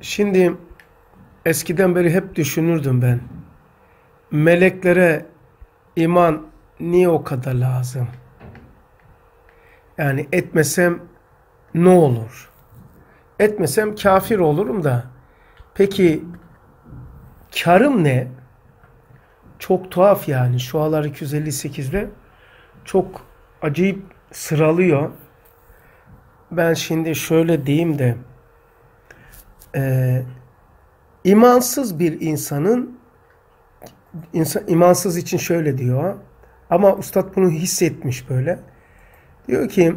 Şimdi eskiden beri hep düşünürdüm ben. Meleklere iman niye o kadar lazım? Yani etmesem ne olur? Etmesem kafir olurum da. Peki karım ne? Çok tuhaf yani. şualar 258'de çok acayip sıralıyor. Ben şimdi şöyle diyeyim de e, imansız bir insanın insan, imansız için şöyle diyor ama ustad bunu hissetmiş böyle. Diyor ki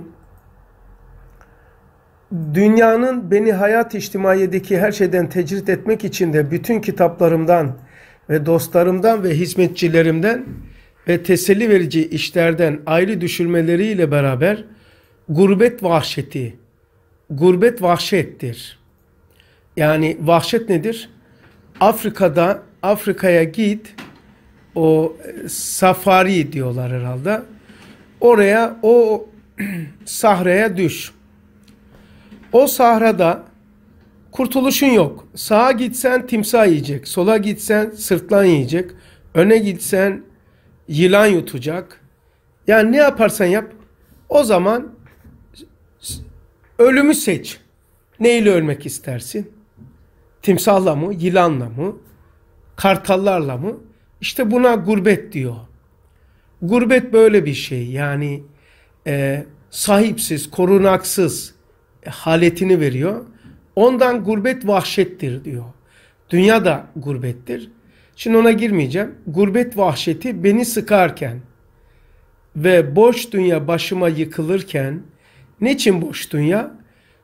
dünyanın beni hayat içtimaiyedeki her şeyden tecrit etmek için de bütün kitaplarımdan ve dostlarımdan ve hizmetçilerimden ve teselli verici işlerden ayrı düşürmeleriyle beraber gurbet vahşeti, gurbet vahşettir. Yani vahşet nedir? Afrika'da Afrika'ya git o e, safari diyorlar herhalde. Oraya o sahraya düş. O sahrada kurtuluşun yok. Sağa gitsen timsah yiyecek, sola gitsen sırtlan yiyecek, öne gitsen yılan yutacak. Yani ne yaparsan yap o zaman ölümü seç. Neyle ölmek istersin? Timsalla mı, yılanla mı, kartallarla mı? İşte buna gurbet diyor. Gurbet böyle bir şey. Yani e, sahipsiz, korunaksız e, haletini veriyor. Ondan gurbet vahşettir diyor. Dünya da gurbettir. Şimdi ona girmeyeceğim. Gurbet vahşeti beni sıkarken ve boş dünya başıma yıkılırken niçin boş dünya?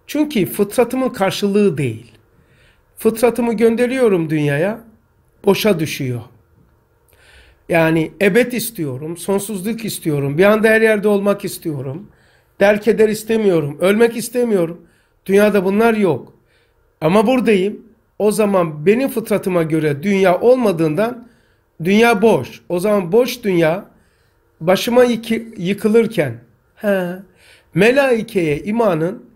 Çünkü fıtratımın karşılığı değil fıtratımı gönderiyorum dünyaya, boşa düşüyor. Yani ebed istiyorum, sonsuzluk istiyorum, bir anda her yerde olmak istiyorum. Terk eder istemiyorum, ölmek istemiyorum. Dünyada bunlar yok. Ama buradayım. O zaman benim fıtratıma göre dünya olmadığından dünya boş. O zaman boş dünya başıma yıkılırken he, melaikeye imanın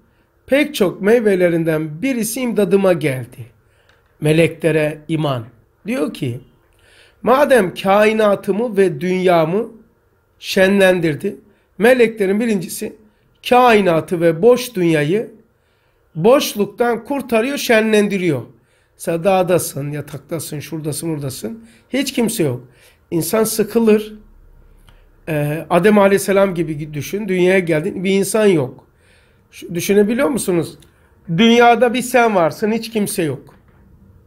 pek çok meyvelerinden birisi imdadıma geldi meleklere iman. Diyor ki, madem kainatımı ve dünyamı şenlendirdi, meleklerin birincisi kainatı ve boş dünyayı boşluktan kurtarıyor, şenlendiriyor. Sen dağdasın, yataktasın, şuradasın, buradasın. Hiç kimse yok. İnsan sıkılır. Ee, Adem aleyhisselam gibi düşün. Dünyaya geldin, bir insan yok. Düşünebiliyor musunuz? Dünyada bir sen varsın, hiç kimse yok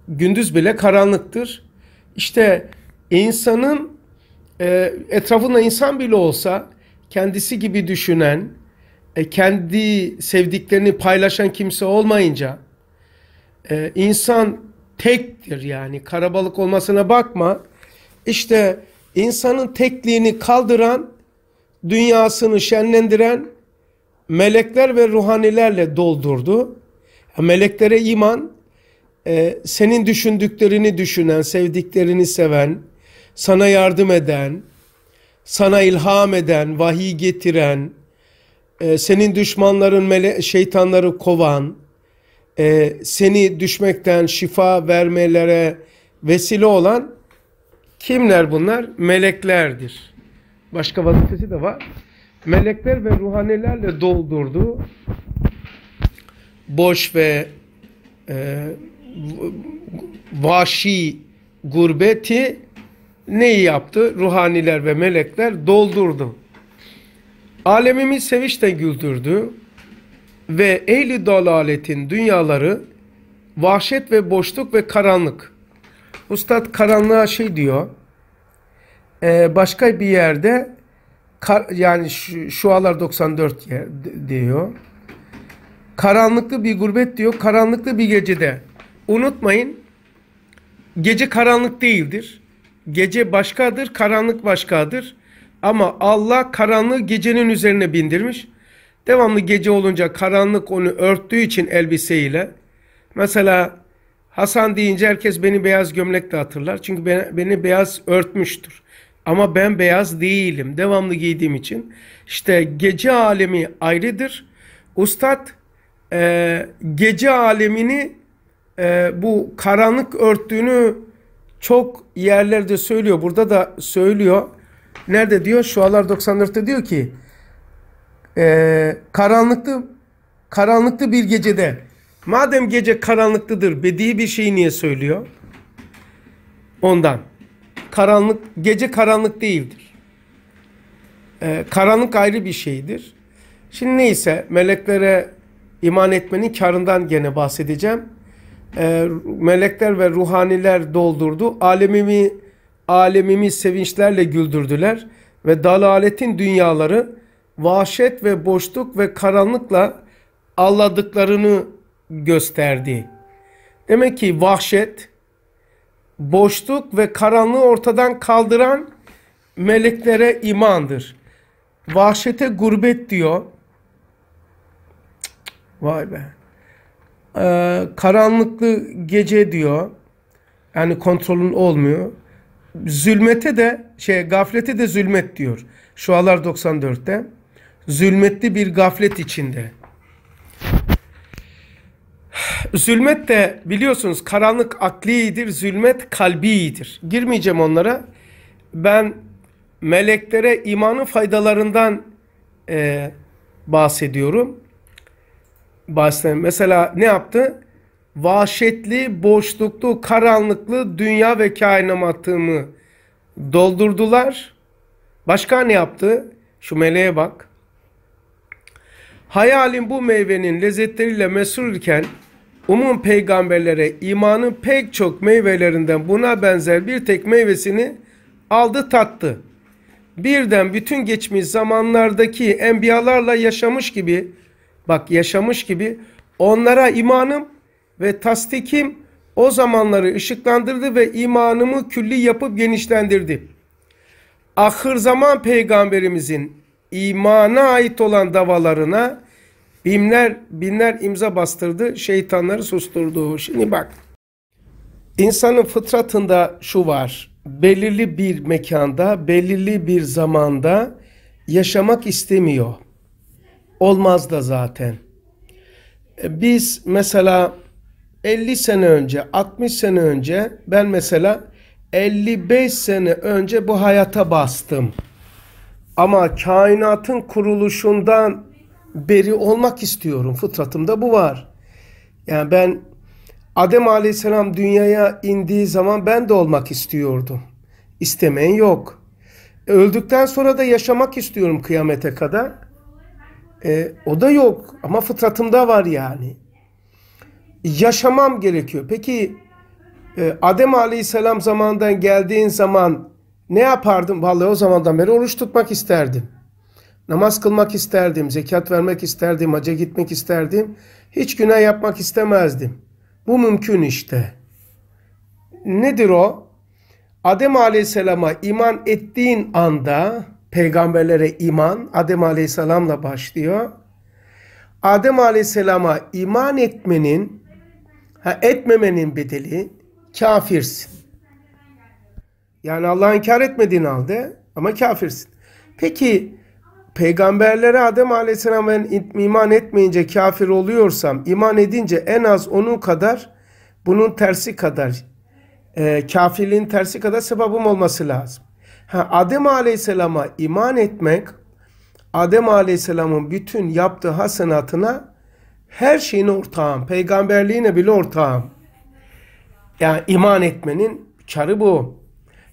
gündüz bile karanlıktır. İşte insanın e, etrafında insan bile olsa kendisi gibi düşünen, e, kendi sevdiklerini paylaşan kimse olmayınca e, insan tektir yani karabalık olmasına bakma. İşte insanın tekliğini kaldıran, dünyasını şenlendiren melekler ve ruhanilerle doldurdu. Meleklere iman, e, senin düşündüklerini düşünen, sevdiklerini seven, sana yardım eden, sana ilham eden, vahiy getiren, e, senin düşmanların mele şeytanları kovan, e, seni düşmekten şifa vermelere vesile olan kimler bunlar? Meleklerdir. Başka vazifesi de var. Melekler ve ruhanelerle doldurduğu boş ve e, vahşi gurbeti neyi yaptı? Ruhaniler ve melekler doldurdu. Alemimi sevinçle güldürdü ve ehli dalaletin dünyaları vahşet ve boşluk ve karanlık. Ustad karanlığa şey diyor. E, başka bir yerde yani şu, şualar 94 diyor. Karanlıklı bir gurbet diyor. Karanlıklı bir gecede Unutmayın gece karanlık değildir. Gece başkadır, karanlık başkadır. Ama Allah karanlığı gecenin üzerine bindirmiş. Devamlı gece olunca karanlık onu örttüğü için elbiseyle. Mesela Hasan deyince herkes beni beyaz gömlekle hatırlar. Çünkü beni beyaz örtmüştür. Ama ben beyaz değilim. Devamlı giydiğim için. İşte gece alemi ayrıdır. Ustad e, gece alemini e, bu karanlık örttüğünü çok yerlerde söylüyor. Burada da söylüyor. Nerede diyor? Şualar 94'te diyor ki e, karanlıklı karanlıklı bir gecede madem gece karanlıklıdır bediği bir şeyi niye söylüyor? Ondan. Karanlık, gece karanlık değildir. Ee, karanlık ayrı bir şeydir. Şimdi neyse meleklere iman etmenin karından gene bahsedeceğim e, melekler ve ruhaniler doldurdu. Alemimi alemimi sevinçlerle güldürdüler ve dalaletin dünyaları vahşet ve boşluk ve karanlıkla alladıklarını gösterdi. Demek ki vahşet, boşluk ve karanlığı ortadan kaldıran meleklere imandır. Vahşete gurbet diyor. Vay be e, karanlıklı gece diyor. Yani kontrolün olmuyor. Zülmete de şey gaflete de zulmet diyor. Şualar 94'te. Zulmetli bir gaflet içinde. Zulmet de biliyorsunuz karanlık aklidir, zulmet kalbidir. Girmeyeceğim onlara. Ben meleklere imanın faydalarından e, bahsediyorum bahsedelim. Mesela ne yaptı? Vahşetli, boşluklu, karanlıklı dünya ve kainamatımı doldurdular. Başka ne yaptı? Şu meleğe bak. Hayalin bu meyvenin lezzetleriyle mesul iken umum peygamberlere imanın pek çok meyvelerinden buna benzer bir tek meyvesini aldı tattı. Birden bütün geçmiş zamanlardaki enbiyalarla yaşamış gibi bak yaşamış gibi onlara imanım ve tasdikim o zamanları ışıklandırdı ve imanımı külli yapıp genişlendirdi. Ahır zaman peygamberimizin imana ait olan davalarına binler binler imza bastırdı, şeytanları susturdu. Şimdi bak. insanın fıtratında şu var. Belirli bir mekanda, belirli bir zamanda yaşamak istemiyor olmaz da zaten. E, biz mesela 50 sene önce, 60 sene önce ben mesela 55 sene önce bu hayata bastım. Ama kainatın kuruluşundan beri olmak istiyorum. Fıtratımda bu var. Yani ben Adem Aleyhisselam dünyaya indiği zaman ben de olmak istiyordum. İstemeyen yok. Öldükten sonra da yaşamak istiyorum kıyamete kadar. E, o da yok ama fıtratımda var yani. Yaşamam gerekiyor. Peki e, Adem Aleyhisselam zamandan geldiğin zaman ne yapardım? Vallahi o zamandan beri oruç tutmak isterdim. Namaz kılmak isterdim, zekat vermek isterdim, haca gitmek isterdim. Hiç günah yapmak istemezdim. Bu mümkün işte. Nedir o? Adem Aleyhisselam'a iman ettiğin anda peygamberlere iman Adem Aleyhisselam'la başlıyor. Adem Aleyhisselam'a iman etmenin, ha etmemenin bedeli kafirsin. Yani Allah'ı inkar etmediğin halde ama kafirsin. Peki peygamberlere Adem Aleyhisselam ben iman etmeyince kafir oluyorsam iman edince en az onun kadar bunun tersi kadar e, kafirliğin tersi kadar sebebim olması lazım. Ha, Adem Aleyhisselam'a iman etmek, Adem Aleyhisselam'ın bütün yaptığı hasenatına her şeyine ortağım. Peygamberliğine bile ortağım. Yani iman etmenin çarı bu.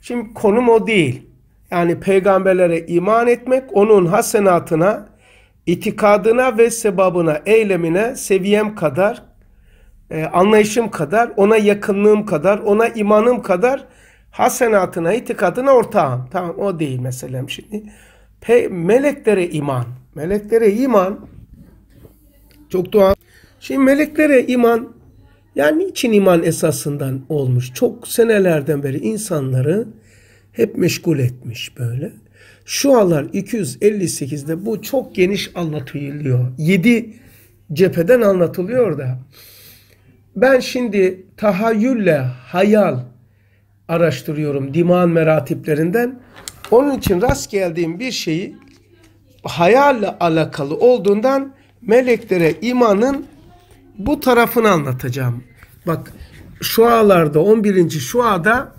Şimdi konum o değil. Yani peygamberlere iman etmek, onun hasenatına, itikadına ve sebabına, eylemine seviyem kadar, e, anlayışım kadar, ona yakınlığım kadar, ona imanım kadar Hasenatına, itikadına ortağım. Tamam o değil meselem şimdi. Pe meleklere iman. Meleklere iman. Çok dua. Şimdi meleklere iman. Yani için iman esasından olmuş. Çok senelerden beri insanları hep meşgul etmiş böyle. Şu alar 258'de bu çok geniş anlatılıyor. 7 cepheden anlatılıyor da. Ben şimdi tahayyülle, hayal, araştırıyorum diman meratiplerinden. Onun için rast geldiğim bir şeyi hayalle alakalı olduğundan meleklere imanın bu tarafını anlatacağım. Bak şualarda 11. şuada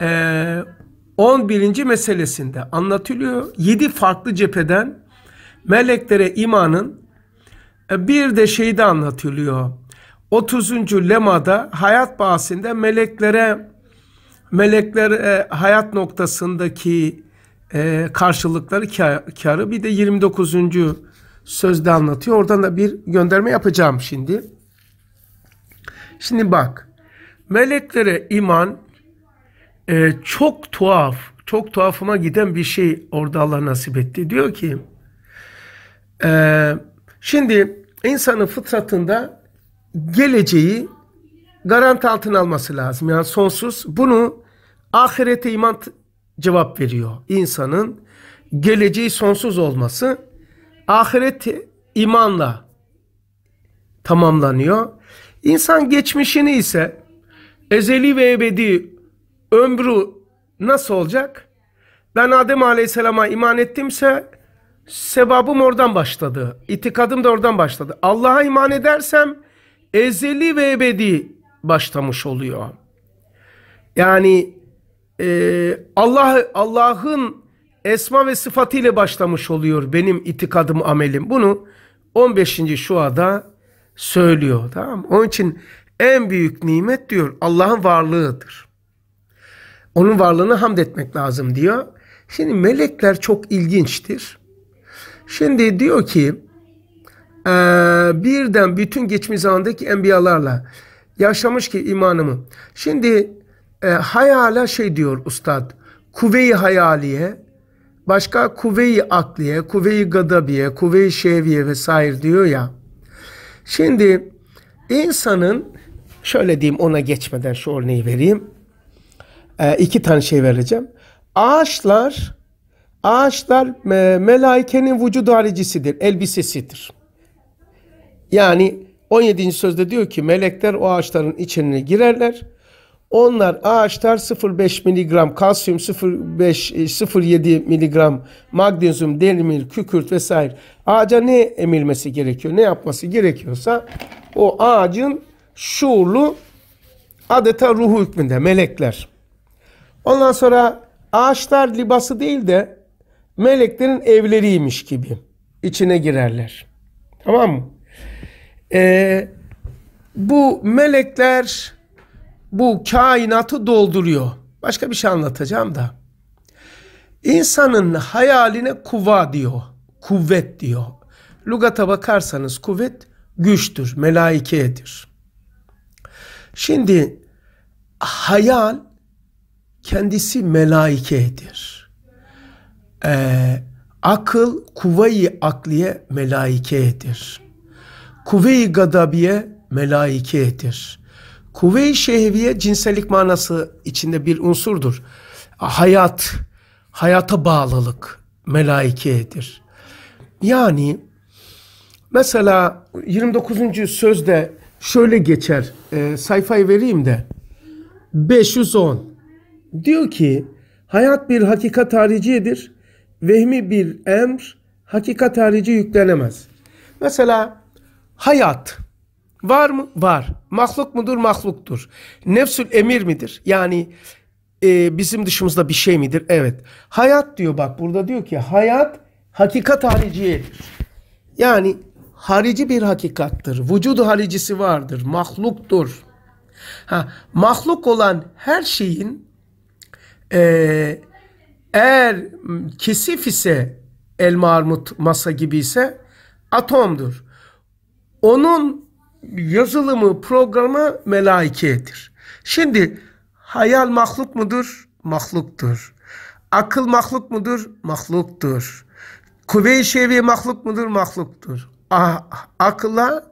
e, 11. meselesinde anlatılıyor. 7 farklı cepheden meleklere imanın e, bir de şeyde anlatılıyor. 30. lemada hayat bahsinde meleklere melekler e, hayat noktasındaki e, karşılıkları kar, karı bir de 29. sözde anlatıyor. Oradan da bir gönderme yapacağım şimdi. Şimdi bak meleklere iman e, çok tuhaf çok tuhafıma giden bir şey orada Allah nasip etti. Diyor ki e, şimdi insanın fıtratında geleceği garanti altına alması lazım. Yani sonsuz. Bunu Ahirete iman cevap veriyor. İnsanın geleceği sonsuz olması ahiret imanla tamamlanıyor. İnsan geçmişini ise ezeli ve ebedi ömrü nasıl olacak? Ben Adem Aleyhisselam'a iman ettimse sebabım oradan başladı. İtikadım da oradan başladı. Allah'a iman edersem ezeli ve ebedi başlamış oluyor. Yani ee, Allah Allah'ın esma ve sıfatı başlamış oluyor benim itikadım, amelim. Bunu 15. şuada söylüyor. Tamam mı? Onun için en büyük nimet diyor Allah'ın varlığıdır. Onun varlığını hamd etmek lazım diyor. Şimdi melekler çok ilginçtir. Şimdi diyor ki ee, birden bütün geçmiş zamandaki enbiyalarla yaşamış ki imanımı. Şimdi e, hayala şey diyor ustad. kuvve hayaliye, başka kuvve akliye, kuvve-i gadabiye, kuvve-i şeviye vesaire diyor ya. Şimdi insanın şöyle diyeyim ona geçmeden şu örneği vereyim. E, iki tane şey vereceğim. Ağaçlar ağaçlar e, melaikenin vücudu haricisidir, elbisesidir. Yani 17. sözde diyor ki melekler o ağaçların içine girerler. Onlar ağaçlar 0,5 miligram kalsiyum 0,5 0,7 e, miligram magnezyum, demir, kükürt vesaire. Ağaca ne emilmesi gerekiyor? Ne yapması gerekiyorsa o ağacın şuurlu adeta ruhu hükmünde melekler. Ondan sonra ağaçlar libası değil de meleklerin evleriymiş gibi içine girerler. Tamam mı? Ee, bu melekler bu kainatı dolduruyor. Başka bir şey anlatacağım da. İnsanın hayaline kuva diyor. Kuvvet diyor. Lugata bakarsanız kuvvet güçtür, melaikedir. Şimdi hayal kendisi melaikedir. Ee, akıl kuvayı akliye melaikedir. Kuvayı gadabiye melaikedir. Kuvve-i şehviye cinsellik manası içinde bir unsurdur. Hayat, hayata bağlılık melaikedir. Yani mesela 29. sözde şöyle geçer. E, sayfayı vereyim de. 510 diyor ki hayat bir hakikat hariciyedir. Vehmi bir emr hakikat harici yüklenemez. Mesela hayat Var mı? Var. Mahluk mudur? Mahluktur. Nefsül emir midir? Yani e, bizim dışımızda bir şey midir? Evet. Hayat diyor bak burada diyor ki hayat hakikat hariciyedir. Yani harici bir hakikattır. Vücudu haricisi vardır. Mahluktur. Ha, mahluk olan her şeyin e, eğer kesif ise elma armut masa gibi ise atomdur. Onun yazılımı, programı melaikedir. Şimdi hayal mahluk mudur? Mahluktur. Akıl mahluk mudur? Mahluktur. Kuvve-i şevi mahluk mudur? Mahluktur. Ah, ah akla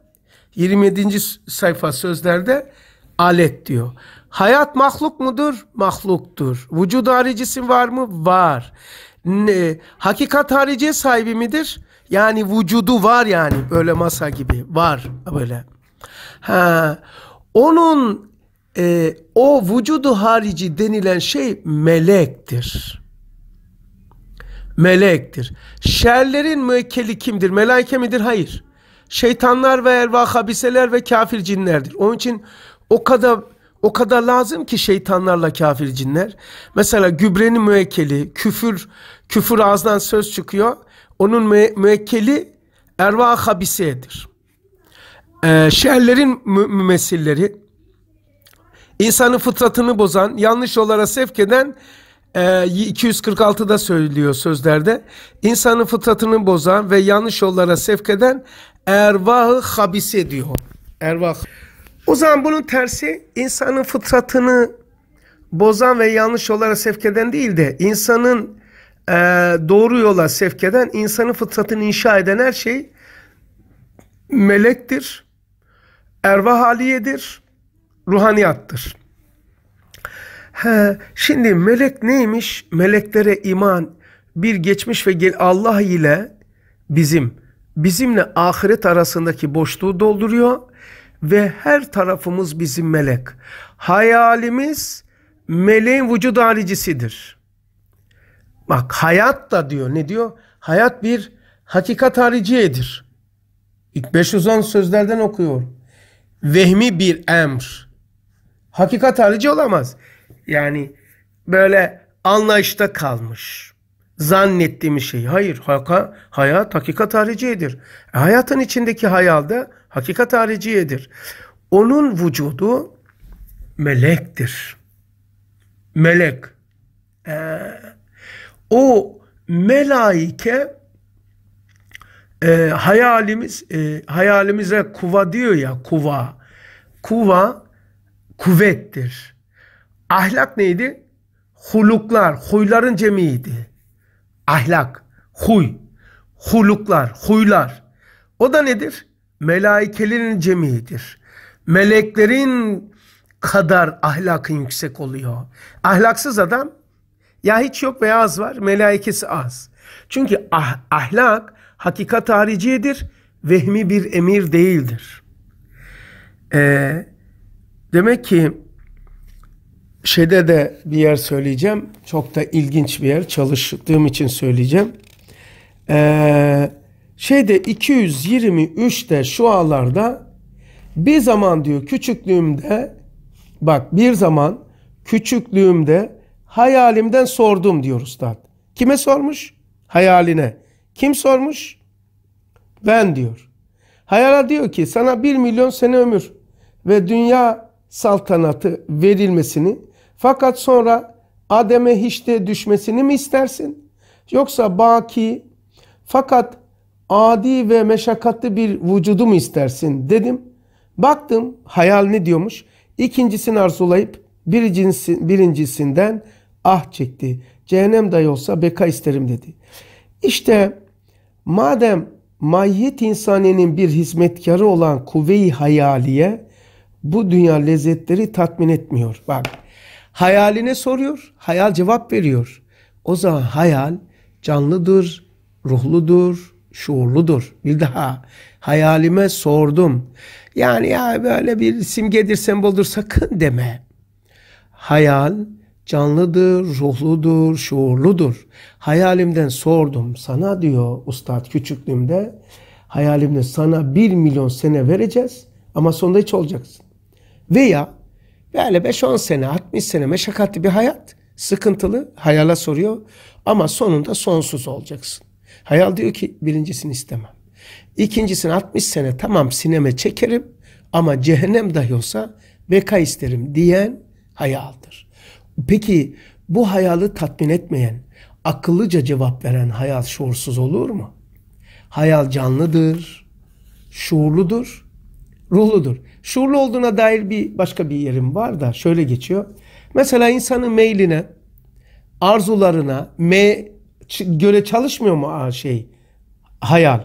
27. sayfa sözlerde alet diyor. Hayat mahluk mudur? Mahluktur. Vücud haricisi var mı? Var. Ne, hakikat hariciye sahibi midir? Yani vücudu var yani böyle masa gibi var böyle. Ha, onun e, o vücudu harici denilen şey melektir. Melektir. Şerlerin müekkeli kimdir? Melaike midir? Hayır. Şeytanlar ve erva habiseler ve kafir cinlerdir. Onun için o kadar o kadar lazım ki şeytanlarla kafir cinler. Mesela gübrenin müekkeli, küfür, küfür ağızdan söz çıkıyor. Onun müekkeli erva habisedir e, şerlerin mü mümessilleri, insanın fıtratını bozan, yanlış olara sevk eden e, 246'da söylüyor sözlerde. İnsanın fıtratını bozan ve yanlış yollara sevk eden ervahı habis ediyor Ervah. O zaman bunun tersi insanın fıtratını bozan ve yanlış yollara sevk eden değil de insanın e, doğru yola sevk eden, insanın fıtratını inşa eden her şey melektir. Erva haliyedir, ruhaniyattır. He, şimdi melek neymiş? Meleklere iman bir geçmiş ve gel Allah ile bizim bizimle ahiret arasındaki boşluğu dolduruyor ve her tarafımız bizim melek. Hayalimiz meleğin vücut haricisidir. Bak hayat da diyor ne diyor? Hayat bir hakikat hariciyedir. İlk 500 sözlerden okuyor vehmi bir emr. Hakikat harici olamaz. Yani böyle anlayışta kalmış. zannettiğim şey. Hayır. Haka, hayat hakikat hariciyedir. E, hayatın içindeki hayal da hakikat hariciyedir. Onun vücudu melektir. Melek. Ee, o melaike e, hayalimiz e, hayalimize kuva diyor ya kuva. Kuva kuvvettir. Ahlak neydi? Huluklar, huyların cemiydi. Ahlak, huy, huluklar, huylar. O da nedir? Melaikelerin cemiyidir. Meleklerin kadar ahlakın yüksek oluyor. Ahlaksız adam ya hiç yok veya az var, melaikesi az. Çünkü ah, ahlak hakikat hariciyedir. Vehmi bir emir değildir. Ee, demek ki şeyde de bir yer söyleyeceğim. Çok da ilginç bir yer. Çalıştığım için söyleyeceğim. Ee, şeyde 223'te şu ağlarda bir zaman diyor küçüklüğümde bak bir zaman küçüklüğümde hayalimden sordum diyor üstad. Kime sormuş? Hayaline. Kim sormuş? Ben diyor. Hayala diyor ki sana bir milyon sene ömür ve dünya saltanatı verilmesini fakat sonra Adem'e hiçte düşmesini mi istersin? Yoksa baki fakat adi ve meşakkatli bir vücudu mu istersin dedim. Baktım hayal ne diyormuş? İkincisini arzulayıp birincisinden ah çekti. Cehennem dayı olsa beka isterim dedi. İşte Madem mahiyet insaniyenin bir hizmetkarı olan kuvve-i hayaliye bu dünya lezzetleri tatmin etmiyor. Bak hayaline soruyor, hayal cevap veriyor. O zaman hayal canlıdır, ruhludur, şuurludur. Bir daha hayalime sordum. Yani ya böyle bir simgedir, semboldur sakın deme. Hayal canlıdır, ruhludur, şuurludur. Hayalimden sordum sana diyor ustad küçüklüğümde. Hayalimde sana bir milyon sene vereceğiz ama sonunda hiç olacaksın. Veya böyle 5-10 sene, 60 sene meşakkatli bir hayat, sıkıntılı hayala soruyor ama sonunda sonsuz olacaksın. Hayal diyor ki birincisini istemem. İkincisini 60 sene tamam sineme çekerim ama cehennem dahi olsa beka isterim diyen hayaldır. Peki bu hayalı tatmin etmeyen, akıllıca cevap veren hayal şuursuz olur mu? Hayal canlıdır, şuurludur, ruhludur. Şuurlu olduğuna dair bir başka bir yerim var da şöyle geçiyor. Mesela insanın meyline, arzularına me göre çalışmıyor mu şey hayal?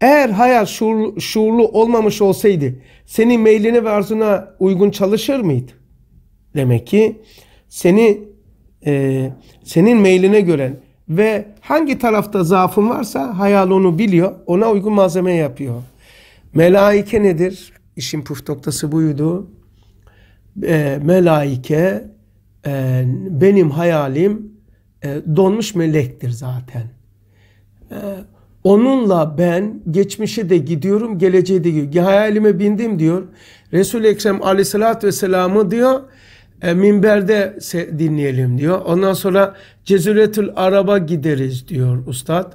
Eğer hayal şuurlu, şuurlu olmamış olsaydı senin meyline ve arzuna uygun çalışır mıydı? Demek ki seni e, senin meyline gören ve hangi tarafta zaafın varsa hayal onu biliyor. Ona uygun malzeme yapıyor. Melaike nedir? İşin puf noktası buydu. E, melaike e, benim hayalim e, donmuş melektir zaten. E, Onunla ben geçmişe de gidiyorum, geleceğe de gidiyorum. Hayalime bindim diyor. Resul-i Ekrem aleyhissalatü vesselam'ı diyor e, minberde dinleyelim diyor. Ondan sonra Cezuretül Arab'a gideriz diyor ustad.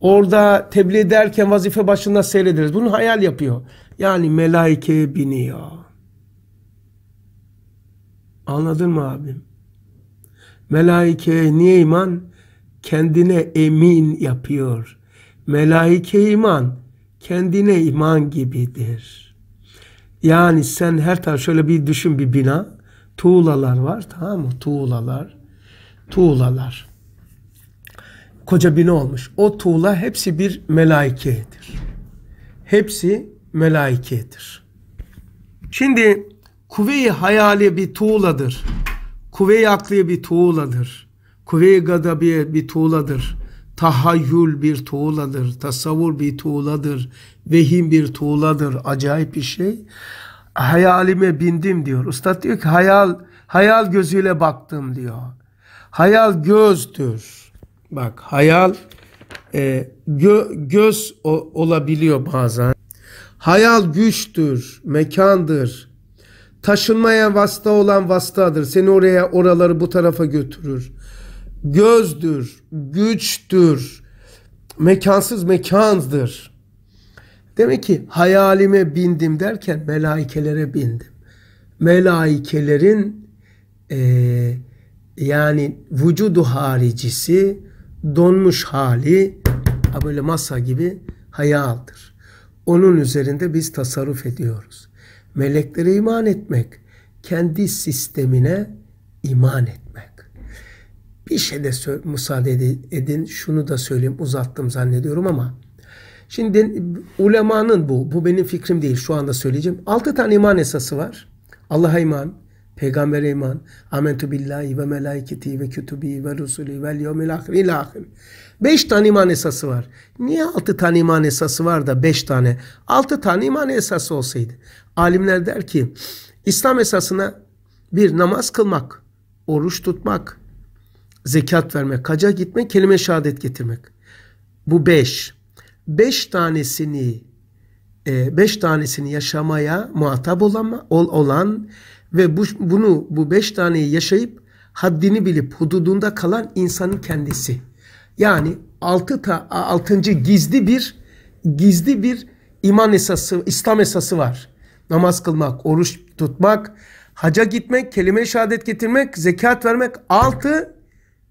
Orada tebliğ ederken vazife başında seyrederiz. Bunu hayal yapıyor. Yani melaikeye biniyor. Anladın mı abim? Melaikeye niye iman? Kendine emin yapıyor. Melaike iman kendine iman gibidir. Yani sen her taraf şöyle bir düşün bir bina. Tuğlalar var tamam mı? Tuğlalar. Tuğlalar. Koca bina olmuş. O tuğla hepsi bir melaikedir. Hepsi melaikedir. Şimdi kuvve-i hayali bir tuğladır. Kuvve-i akliye bir tuğladır. Kuvve-i gadabiye bir tuğladır. Tahayyül bir tuğladır. Tasavvur bir tuğladır. Vehim bir tuğladır. Acayip bir şey hayalime bindim diyor. Ustad diyor ki hayal hayal gözüyle baktım diyor. Hayal gözdür. Bak hayal e, gö, göz o, olabiliyor bazen. Hayal güçtür, mekandır. Taşınmaya vasıta olan vasıtadır. Seni oraya, oraları bu tarafa götürür. Gözdür, güçtür. Mekansız mekandır. Demek ki hayalime bindim derken melaikelere bindim. Melaikelerin e, yani vücudu haricisi, donmuş hali böyle masa gibi hayaldır. Onun üzerinde biz tasarruf ediyoruz. Meleklere iman etmek, kendi sistemine iman etmek. Bir şey de müsaade edin şunu da söyleyeyim uzattım zannediyorum ama Şimdi ulemanın bu. Bu benim fikrim değil şu anda söyleyeceğim. Altı tane iman esası var. Allah'a iman, peygambere iman, amentu billahi ve melaiketi ve kütübi ve rusuli ve yevmil ahir ila Beş tane iman esası var. Niye altı tane iman esası var da beş tane? Altı tane iman esası olsaydı. Alimler der ki İslam esasına bir namaz kılmak, oruç tutmak, zekat vermek, kaca gitmek, kelime şehadet getirmek. Bu beş beş tanesini e, beş tanesini yaşamaya muhatap olan, ol, olan ve bu, bunu bu beş taneyi yaşayıp haddini bilip hududunda kalan insanın kendisi. Yani altı ta, altıncı gizli bir gizli bir iman esası, İslam esası var. Namaz kılmak, oruç tutmak, haca gitmek, kelime-i şehadet getirmek, zekat vermek. Altı,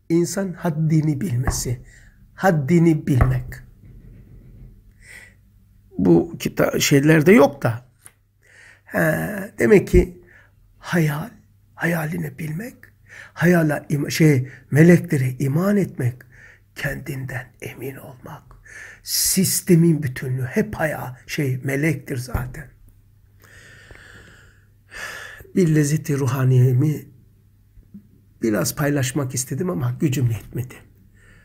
insan haddini bilmesi. Haddini bilmek bu kitap şeylerde yok da. He, demek ki hayal, hayalini bilmek, hayala şey meleklere iman etmek, kendinden emin olmak. Sistemin bütünlüğü hep haya şey melektir zaten. Bir lezzeti ruhaniyemi biraz paylaşmak istedim ama gücüm yetmedi.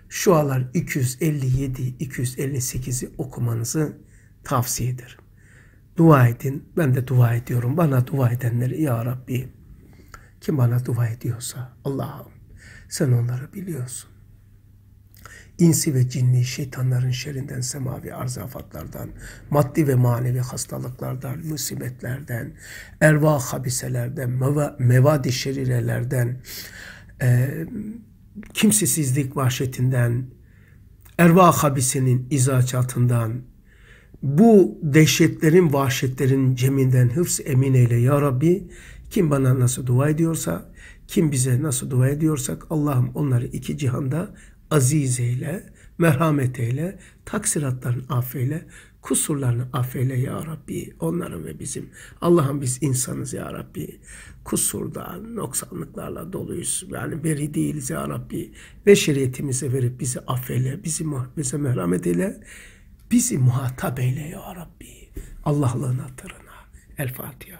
Şu alar 257-258'i okumanızı tavsiye ederim. Dua edin. Ben de dua ediyorum. Bana dua edenleri ya Rabbi. Kim bana dua ediyorsa Allah'ım sen onları biliyorsun. İnsi ve cinli şeytanların şerinden, semavi arzafatlardan, maddi ve manevi hastalıklardan, musibetlerden, erva habiselerden, meva, mevadi şerirelerden, e, kimsesizlik vahşetinden, erva habisinin izaçatından, bu dehşetlerin, vahşetlerin ceminden hıfz emin eyle ya Rabbi. Kim bana nasıl dua ediyorsa, kim bize nasıl dua ediyorsak Allah'ım onları iki cihanda aziz eyle, merhamet eyle, taksiratlarını affeyle, kusurlarını affeyle ya Rabbi. Onların ve bizim. Allah'ım biz insanız ya Rabbi. Kusurda, noksanlıklarla doluyuz. Yani beri değiliz ya Rabbi. Ve şeriyetimize verip bizi affeyle, bizi bize merhamet eyle. Bizi muhatap eyle ya Rabbi. Allah'lığın hatırına. El Fatiha.